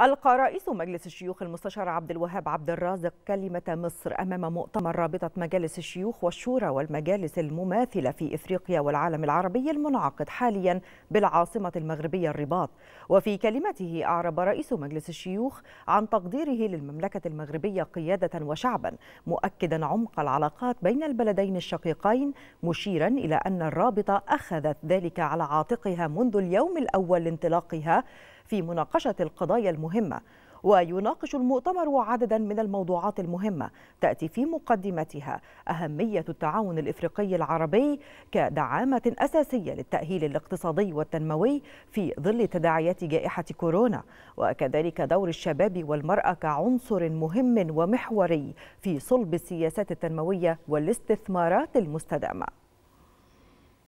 ألقى رئيس مجلس الشيوخ المستشار عبد الوهاب عبد الرازق كلمة مصر أمام مؤتمر رابطة مجالس الشيوخ والشورى والمجالس المماثلة في إفريقيا والعالم العربي المنعقد حاليا بالعاصمة المغربية الرباط وفي كلمته أعرب رئيس مجلس الشيوخ عن تقديره للمملكة المغربية قيادة وشعبا مؤكدا عمق العلاقات بين البلدين الشقيقين مشيرا إلى أن الرابطة أخذت ذلك على عاتقها منذ اليوم الأول لانطلاقها في مناقشة القضايا المهمة ويناقش المؤتمر عددا من الموضوعات المهمة تأتي في مقدمتها أهمية التعاون الإفريقي العربي كدعامة أساسية للتأهيل الاقتصادي والتنموي في ظل تداعيات جائحة كورونا وكذلك دور الشباب والمرأة كعنصر مهم ومحوري في صلب السياسات التنموية والاستثمارات المستدامة